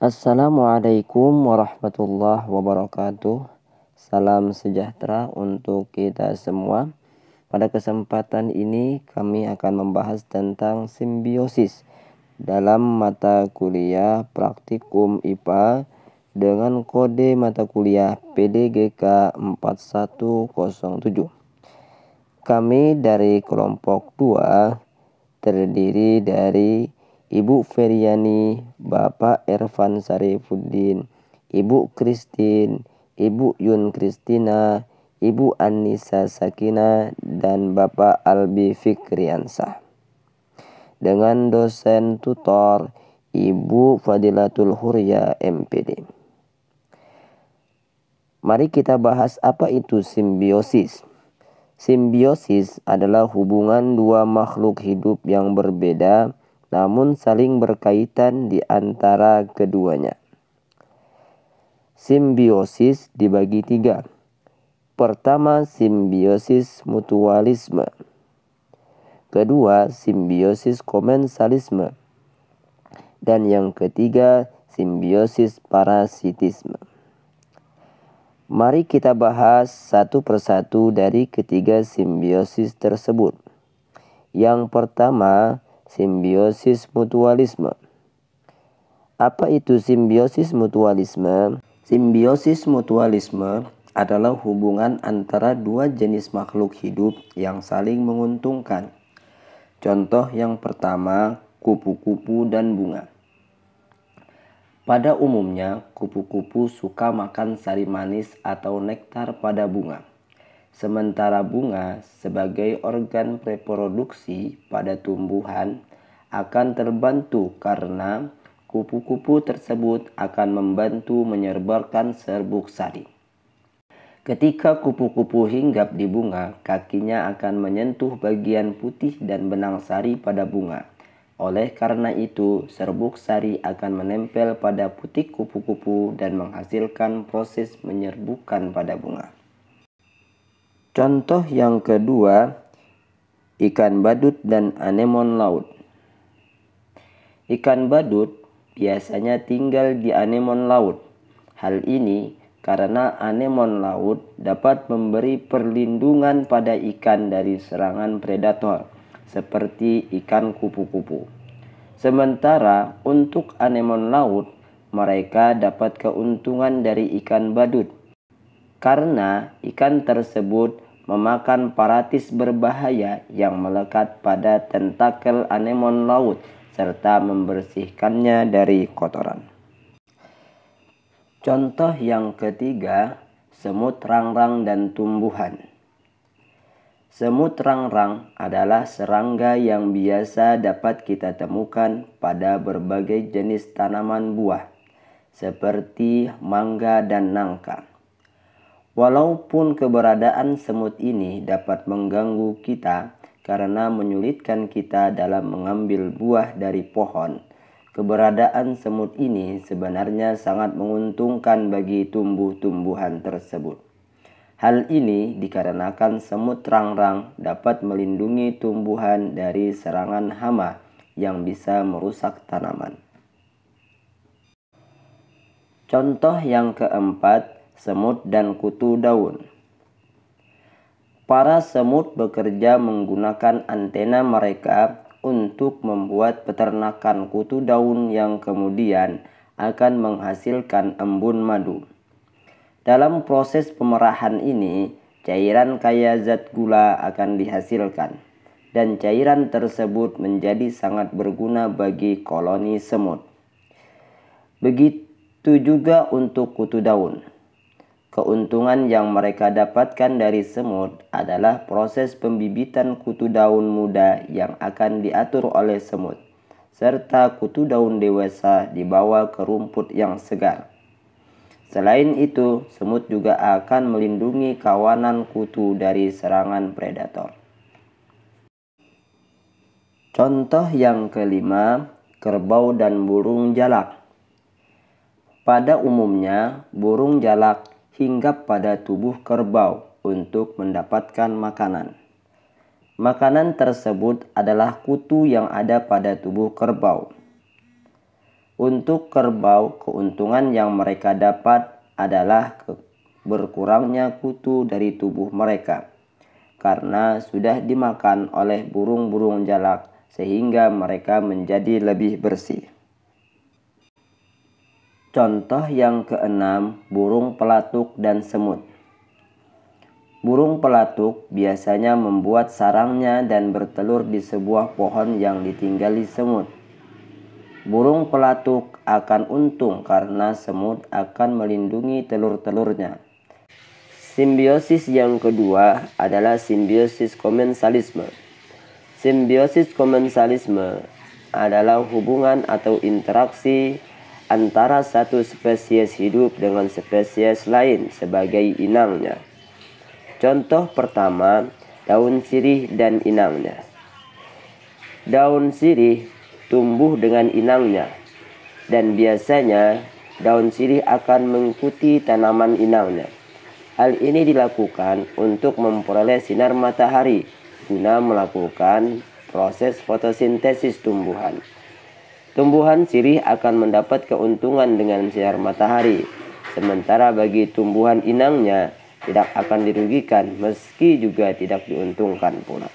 Assalamualaikum warahmatullahi wabarakatuh. Salam sejahtera untuk kita semua. Pada kesempatan ini kami akan membahas tentang simbiosis dalam mata kuliah praktikum IPA dengan kode mata kuliah PDGK 4107. Kami dari kelompok 2 terdiri dari Ibu Feriani, Bapak Ervan Sarifuddin, Ibu Kristin, Ibu Yun Kristina, Ibu Anissa Sakina, dan Bapak Albi Fikriansa, Dengan dosen tutor Ibu Fadilatul Hurya MPD. Mari kita bahas apa itu simbiosis. Simbiosis adalah hubungan dua makhluk hidup yang berbeda namun saling berkaitan di antara keduanya. Simbiosis dibagi tiga. Pertama, simbiosis mutualisme. Kedua, simbiosis komensalisme. Dan yang ketiga, simbiosis parasitisme. Mari kita bahas satu persatu dari ketiga simbiosis tersebut. Yang pertama, Simbiosis mutualisme. Apa itu simbiosis mutualisme? Simbiosis mutualisme adalah hubungan antara dua jenis makhluk hidup yang saling menguntungkan. Contoh yang pertama, kupu-kupu dan bunga. Pada umumnya, kupu-kupu suka makan sari manis atau nektar pada bunga. Sementara bunga sebagai organ reproduksi pada tumbuhan akan terbantu karena kupu-kupu tersebut akan membantu menyerbarkan serbuk sari. Ketika kupu-kupu hinggap di bunga, kakinya akan menyentuh bagian putih dan benang sari pada bunga. Oleh karena itu, serbuk sari akan menempel pada putih kupu-kupu dan menghasilkan proses menyerbukan pada bunga. Contoh yang kedua, ikan badut dan anemon laut. Ikan badut biasanya tinggal di anemon laut. Hal ini karena anemon laut dapat memberi perlindungan pada ikan dari serangan predator seperti ikan kupu-kupu. Sementara untuk anemon laut, mereka dapat keuntungan dari ikan badut karena ikan tersebut memakan paratis berbahaya yang melekat pada tentakel anemon laut serta membersihkannya dari kotoran. Contoh yang ketiga, semut rangrang dan tumbuhan. Semut rangrang adalah serangga yang biasa dapat kita temukan pada berbagai jenis tanaman buah seperti mangga dan nangka. Walaupun keberadaan semut ini dapat mengganggu kita karena menyulitkan kita dalam mengambil buah dari pohon, keberadaan semut ini sebenarnya sangat menguntungkan bagi tumbuh-tumbuhan tersebut. Hal ini dikarenakan semut rang-rang dapat melindungi tumbuhan dari serangan hama yang bisa merusak tanaman. Contoh yang keempat, semut dan kutu daun. Para semut bekerja menggunakan antena mereka untuk membuat peternakan kutu daun yang kemudian akan menghasilkan embun madu. Dalam proses pemerahan ini, cairan kaya zat gula akan dihasilkan dan cairan tersebut menjadi sangat berguna bagi koloni semut. Begitu juga untuk kutu daun. Keuntungan yang mereka dapatkan dari semut adalah proses pembibitan kutu daun muda yang akan diatur oleh semut, serta kutu daun dewasa dibawa ke rumput yang segar. Selain itu, semut juga akan melindungi kawanan kutu dari serangan predator. Contoh yang kelima, kerbau dan burung jalak. Pada umumnya, burung jalak hinggap pada tubuh kerbau untuk mendapatkan makanan. Makanan tersebut adalah kutu yang ada pada tubuh kerbau. Untuk kerbau, keuntungan yang mereka dapat adalah berkurangnya kutu dari tubuh mereka karena sudah dimakan oleh burung-burung jalak sehingga mereka menjadi lebih bersih. Contoh yang keenam, burung pelatuk dan semut. Burung pelatuk biasanya membuat sarangnya dan bertelur di sebuah pohon yang ditinggali semut. Burung pelatuk akan untung karena semut akan melindungi telur-telurnya. Simbiosis yang kedua adalah simbiosis komensalisme. Simbiosis komensalisme adalah hubungan atau interaksi antara satu spesies hidup dengan spesies lain sebagai inangnya. Contoh pertama, daun sirih dan inangnya. Daun sirih tumbuh dengan inangnya dan biasanya daun sirih akan mengikuti tanaman inangnya. Hal ini dilakukan untuk memperoleh sinar matahari guna melakukan proses fotosintesis tumbuhan. Tumbuhan sirih akan mendapat keuntungan dengan sinar matahari, sementara bagi tumbuhan inangnya tidak akan dirugikan meski juga tidak diuntungkan pula.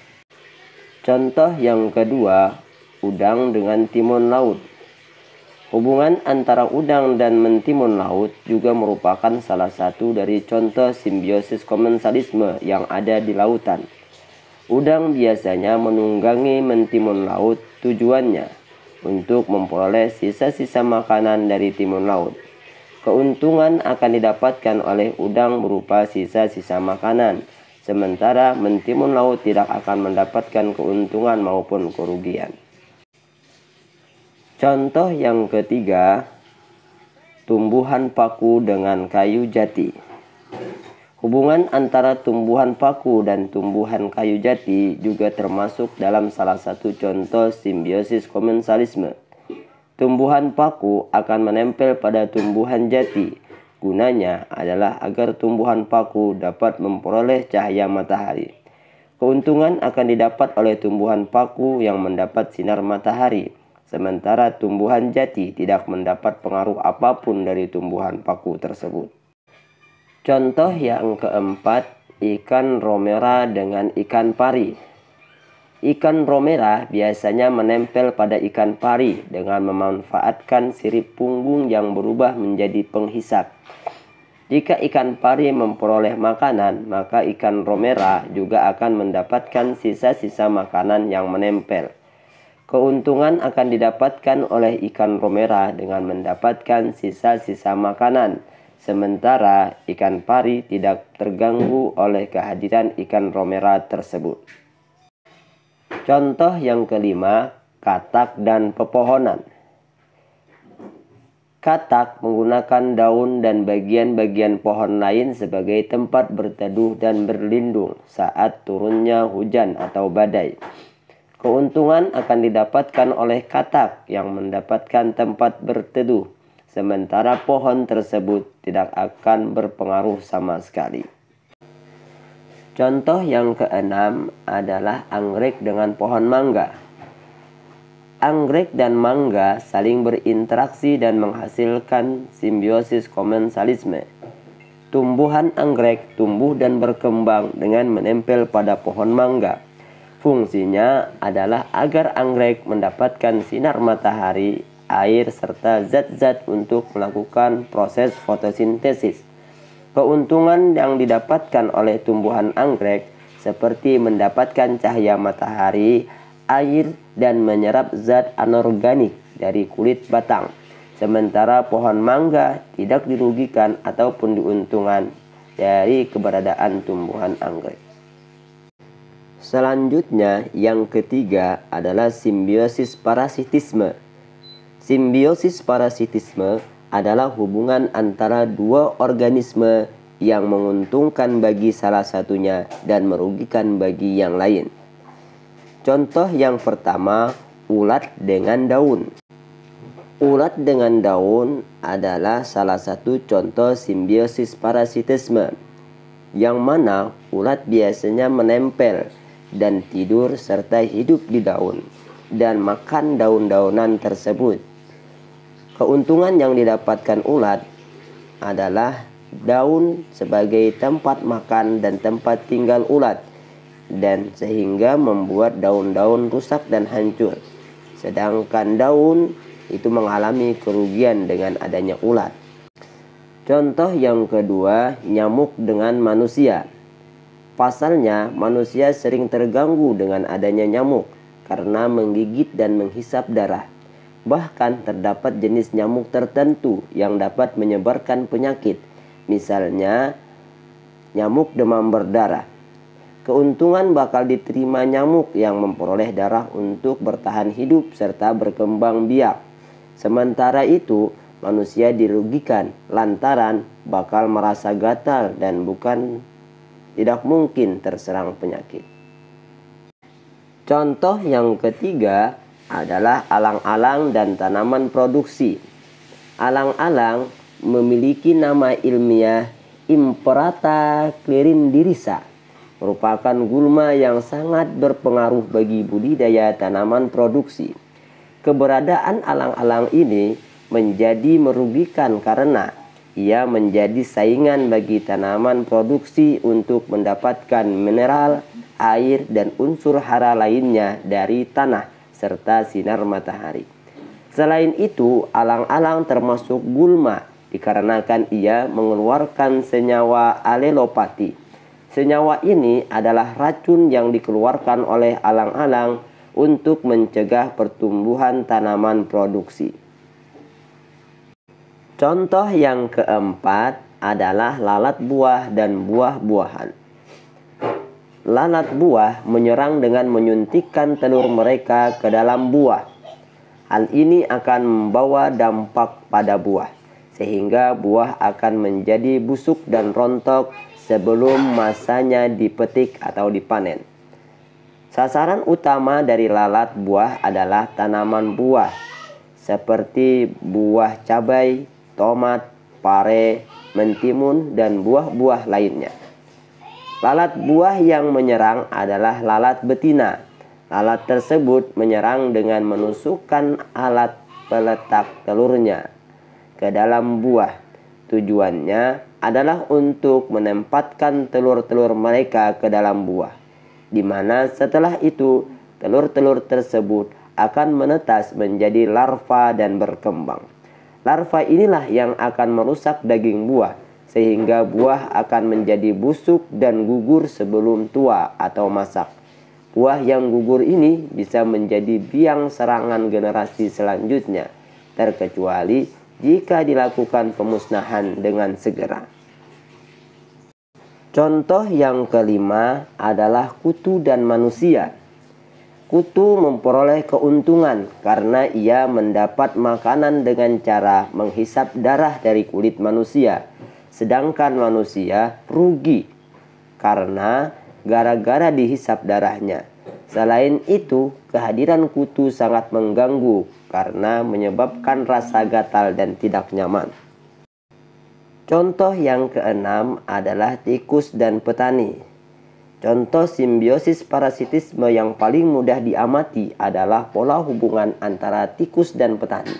Contoh yang kedua, udang dengan timun laut. Hubungan antara udang dan mentimun laut juga merupakan salah satu dari contoh simbiosis komensalisme yang ada di lautan. Udang biasanya menunggangi mentimun laut tujuannya untuk memperoleh sisa-sisa makanan dari timun laut. Keuntungan akan didapatkan oleh udang berupa sisa-sisa makanan, sementara mentimun laut tidak akan mendapatkan keuntungan maupun kerugian. Contoh yang ketiga, tumbuhan paku dengan kayu jati. Hubungan antara tumbuhan paku dan tumbuhan kayu jati juga termasuk dalam salah satu contoh simbiosis komensalisme. Tumbuhan paku akan menempel pada tumbuhan jati. Gunanya adalah agar tumbuhan paku dapat memperoleh cahaya matahari. Keuntungan akan didapat oleh tumbuhan paku yang mendapat sinar matahari, sementara tumbuhan jati tidak mendapat pengaruh apapun dari tumbuhan paku tersebut. Contoh yang keempat, ikan romera dengan ikan pari. Ikan romera biasanya menempel pada ikan pari dengan memanfaatkan sirip punggung yang berubah menjadi penghisap. Jika ikan pari memperoleh makanan, maka ikan romera juga akan mendapatkan sisa-sisa makanan yang menempel. Keuntungan akan didapatkan oleh ikan romera dengan mendapatkan sisa-sisa makanan sementara ikan pari tidak terganggu oleh kehadiran ikan romera tersebut. Contoh yang kelima, katak dan pepohonan. Katak menggunakan daun dan bagian-bagian pohon lain sebagai tempat berteduh dan berlindung saat turunnya hujan atau badai. Keuntungan akan didapatkan oleh katak yang mendapatkan tempat berteduh sementara pohon tersebut tidak akan berpengaruh sama sekali. Contoh yang keenam adalah anggrek dengan pohon mangga. Anggrek dan mangga saling berinteraksi dan menghasilkan simbiosis komensalisme. Tumbuhan anggrek tumbuh dan berkembang dengan menempel pada pohon mangga. Fungsinya adalah agar anggrek mendapatkan sinar matahari air, serta zat-zat untuk melakukan proses fotosintesis. Keuntungan yang didapatkan oleh tumbuhan anggrek seperti mendapatkan cahaya matahari, air, dan menyerap zat anorganik dari kulit batang. Sementara pohon mangga tidak dirugikan ataupun diuntungan dari keberadaan tumbuhan anggrek. Selanjutnya, yang ketiga adalah simbiosis parasitisme Simbiosis parasitisme adalah hubungan antara dua organisme yang menguntungkan bagi salah satunya dan merugikan bagi yang lain. Contoh yang pertama, ulat dengan daun. Ulat dengan daun adalah salah satu contoh simbiosis parasitisme, yang mana ulat biasanya menempel dan tidur serta hidup di daun dan makan daun-daunan tersebut. Keuntungan yang didapatkan ulat adalah daun sebagai tempat makan dan tempat tinggal ulat dan sehingga membuat daun-daun rusak dan hancur. Sedangkan daun itu mengalami kerugian dengan adanya ulat. Contoh yang kedua, nyamuk dengan manusia. Pasalnya, manusia sering terganggu dengan adanya nyamuk karena menggigit dan menghisap darah. Bahkan terdapat jenis nyamuk tertentu yang dapat menyebarkan penyakit, misalnya nyamuk demam berdarah. Keuntungan bakal diterima nyamuk yang memperoleh darah untuk bertahan hidup serta berkembang biak. Sementara itu, manusia dirugikan lantaran bakal merasa gatal dan bukan tidak mungkin terserang penyakit. Contoh yang ketiga, adalah alang-alang dan tanaman produksi. Alang-alang memiliki nama ilmiah Imperata clerindirisa, merupakan gulma yang sangat berpengaruh bagi budidaya tanaman produksi. Keberadaan alang-alang ini menjadi merugikan karena ia menjadi saingan bagi tanaman produksi untuk mendapatkan mineral, air, dan unsur hara lainnya dari tanah serta sinar matahari. Selain itu, alang-alang termasuk gulma dikarenakan ia mengeluarkan senyawa alelopati. Senyawa ini adalah racun yang dikeluarkan oleh alang-alang untuk mencegah pertumbuhan tanaman produksi. Contoh yang keempat adalah lalat buah dan buah-buahan. Lalat buah menyerang dengan menyuntikkan telur mereka ke dalam buah. Hal ini akan membawa dampak pada buah, sehingga buah akan menjadi busuk dan rontok sebelum masanya dipetik atau dipanen. Sasaran utama dari lalat buah adalah tanaman buah, seperti buah cabai, tomat, pare, mentimun, dan buah-buah lainnya. Lalat buah yang menyerang adalah lalat betina. Lalat tersebut menyerang dengan menusukkan alat peletak telurnya ke dalam buah. Tujuannya adalah untuk menempatkan telur-telur mereka ke dalam buah, di mana setelah itu telur-telur tersebut akan menetas menjadi larva dan berkembang. Larva inilah yang akan merusak daging buah sehingga buah akan menjadi busuk dan gugur sebelum tua atau masak. Buah yang gugur ini bisa menjadi biang serangan generasi selanjutnya, terkecuali jika dilakukan pemusnahan dengan segera. Contoh yang kelima adalah kutu dan manusia. Kutu memperoleh keuntungan karena ia mendapat makanan dengan cara menghisap darah dari kulit manusia sedangkan manusia rugi karena gara-gara dihisap darahnya. Selain itu, kehadiran kutu sangat mengganggu karena menyebabkan rasa gatal dan tidak nyaman. Contoh yang keenam adalah tikus dan petani. Contoh simbiosis parasitisme yang paling mudah diamati adalah pola hubungan antara tikus dan petani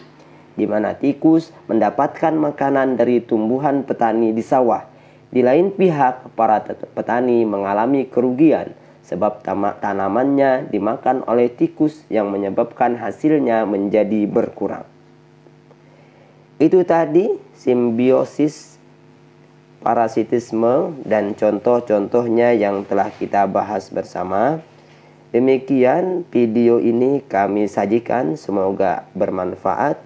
di mana tikus mendapatkan makanan dari tumbuhan petani di sawah. Di lain pihak, para petani mengalami kerugian sebab tanamannya dimakan oleh tikus yang menyebabkan hasilnya menjadi berkurang. Itu tadi simbiosis parasitisme dan contoh-contohnya yang telah kita bahas bersama. Demikian video ini kami sajikan, semoga bermanfaat.